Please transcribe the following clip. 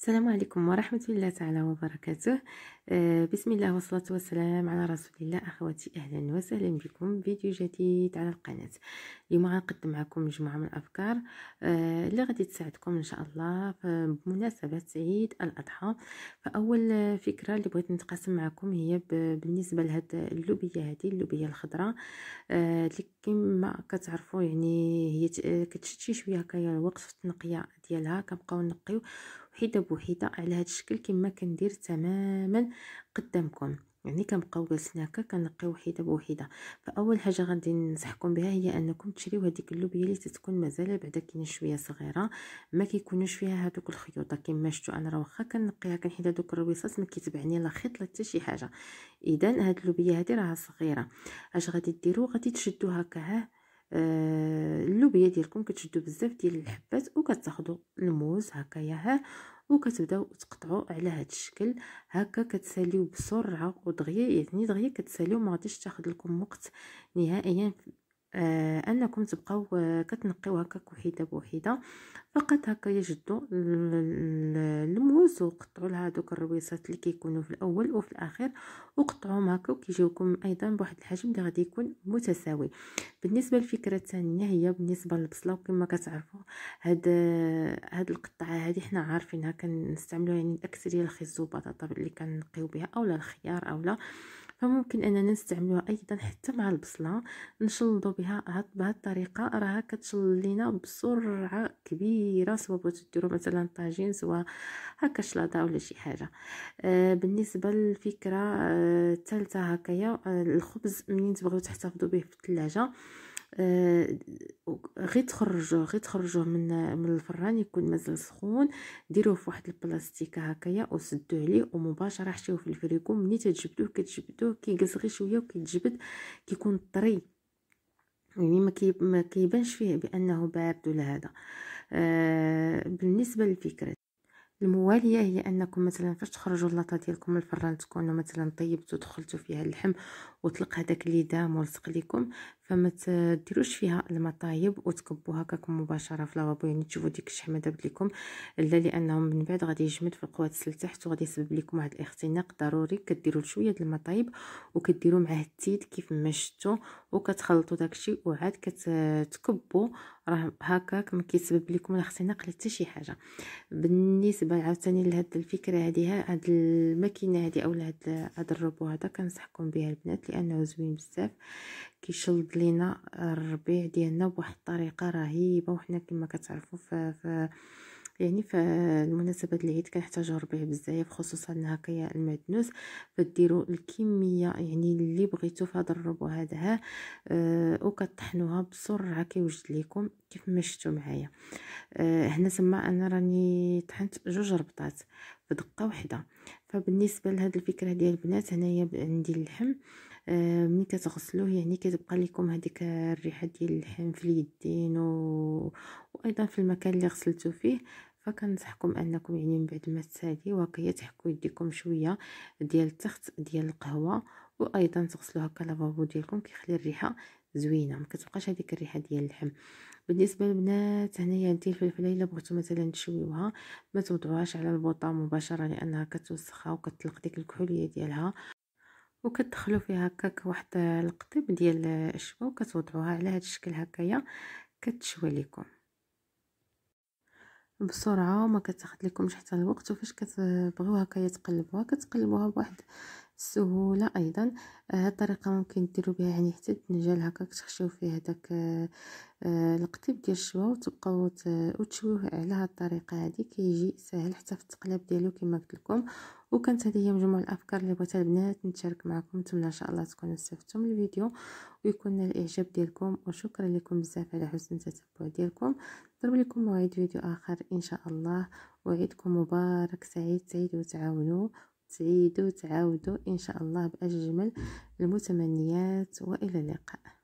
السلام عليكم ورحمة الله تعالى وبركاته آه، بسم الله والصلاة والسلام على رسول الله أخواتي أهلا وسهلا بكم فيديو جديد على القناة اليوم غنقدم معكم مجموعة من الأفكار آه، اللي غادي تساعدكم إن شاء الله بمناسبة عيد الأضحى فأول فكرة اللي بغيت نتقاسم معكم هي بالنسبة لهاد اللوبية هذه اللوبية الخضراء آه، اللي كما كتعرفوا يعني هي كتشتي شوية هكايا الوقت في التنقية ديالها كنبقاو نقيو وحده بوحده على هذا الشكل كما كندير تماما قدامكم يعني كنبقاو جالسين هكا كنقيو وحده بوحده فاول حاجه غادي ننصحكم بها هي انكم تشريو هذيك اللوبيا اللي تتكون مازال بعدا كاينه شويه صغيره ما كيكونوش فيها هذوك الخيوط كما شفتوا انا راه واخا كنقيها كنحيد هذوك الرويصات ما كيتبعني لا خيط لا حتى شي حاجه اذا هاد اللوبيا هذه راها صغيره اش غادي ديروا غادي تشدوها هكا آه، اللوبيا ديالكم كتشدوا بزاف ديال الحبات وكتاخذوا الموز هكايا ها وكتبداو تقطعوا على هذا الشكل هكا كتساليو بسرعه ودغيا يعني دغيا كتساليو ما غاديش تاخذ لكم وقت نهائيا آه، انكم تبقاو آه، كتنقيو هكاك وحيده بوحيده فقط هكا يجدوا الموز وقطعوا لها دوك الرويصات اللي كيكونوا في الاول وفي الاخير وقطعوهم هكا وكيجيوكم ايضا بواحد الحجم اللي غادي يكون متساوي بالنسبه للفكره الثانيه هي بالنسبه للبصله وكما كتعرفوا هاد هاد القطعه هذه حنا عارفينها كنستعملوها يعني ديال الخيزو بطاطا اللي كنقيو بها اولا الخيار اولا فممكن اننا نستعملوها ايضا حتى مع البصله نشلضو بها بهذه الطريقه راها كتشلل لينا بسرعه كبيره سواء بغيتو ديرو مثلا طاجين سواء هكا شلاضه ولا شي حاجه آه بالنسبه للفكره الثالثه آه هكايا آه، الخبز منين تبغيو تحتفظوا به في الثلاجه آه، غير تخرجوه غير تخرجوه من من الفران يكون مازال سخون ديروه في واحد البلاستيك هكايا وسدوه عليه ومباشره حشيوه في الفريكو ملي تجبدوه كتجبدوه كيجلس غير شويه وكيتجبد كيكون طري يعني ما, ما كيبانش فيه بانه بارد ولا هذا آه بالنسبه للفكره المواليه هي انكم مثلا فاش تخرجوا اللاطه ديالكم من الفران تكونوا مثلا طيبتوا دخلتوا فيها اللحم وطلق هذاك اللي دام ولصق لكم فما تديروش فيها الماء طايب وتكبوا هكاك مباشره في لافابو يعني تشوفوا ديك الشحمه دابت لكم لا لانهم من بعد غادي يجمد في القوات لتحت وغادي يسبب لكم واحد الاختناق ضروري كديروا شويه ديال الماء طايب وكديروا معاه التيت كيف ما شفتوا وكتخلطوا داكشي وعاد كتكبوا راه هكاك ما كيسبب لكم لا لا حتى شي حاجه بالنسبه عاوتاني لهاد الفكره هذه هاد الماكينه هذه او هاد هاد الروبو هذا كنصحكم بها البنات لانه زوين بزاف كيشلد لينا الربيع ديالنا بواحد الطريقه رهيبه وحنا كما كتعرفوا ف, ف يعني في المناسبات العيد كنحتاجو الربيع بزاف خصوصا هكايا المعدنوس فديروا الكميه يعني اللي بغيتو في هذا الربع هذا أه وكطحنوها بسرعه كيوجد لكم كيف ما شفتوا معايا أه هنا تما انا راني طحنت جوج ربطات في دقه واحده فبالنسبه لهاد الفكره ديال البنات هنايا عندي اللحم أه آه، ملي كتغسلوه يعني كتبقى لكم هذيك الريحه ديال اللحم في اليدين و... وايضا في المكان اللي غسلتو فيه فكنصحكم انكم يعني من بعد ما تسالي هكا تحكوا يديكم شويه ديال التخت ديال القهوه وايضا تغسلوها هكا لافابو ديالكم كيخلي الريحه زوينه ما كتبقاش هذيك الريحه ديال اللحم بالنسبه للبنات هنايا ديال الفلفله الا بغيتو مثلا تشويوها ما توضعوهاش على البوطه مباشره لانها كتوسخها وكتطلق ديك الكحوليه ديالها وكتدخلوا فيها هكاك واحد القطيب ديال الشوا وكتوضعوها على هذا الشكل هكايا كتشوي لكم بسرعه وما كتاخذ لكمش حتى الوقت وفاش كتبغيو هكايا تقلبوها كتقلبوها بواحد السهوله ايضا آه، هاد الطريقه ممكن ديروا بها يعني حتى الدنجال هكا تخشيو فيه هذاك آه، القطيب ديال الشوا وتبقاو وتشويوه على هاد الطريقه هادي كيجي ساهل حتى في التقلاب ديالو كما قلت لكم وكانت هذه هي مجموعه الافكار اللي بغيت البنات نتشارك معكم نتمنى ان شاء الله تكونوا استفدتم من الفيديو ويكون نال الاعجاب ديالكم وشكرا لكم بزاف على حسن التتبع ديالكم نضرب لكم موعد فيديو اخر ان شاء الله وعيدكم مبارك سعيد سعيد وتعاونوا تعيدوا تعاودوا ان شاء الله باجمل المتمنيات والى اللقاء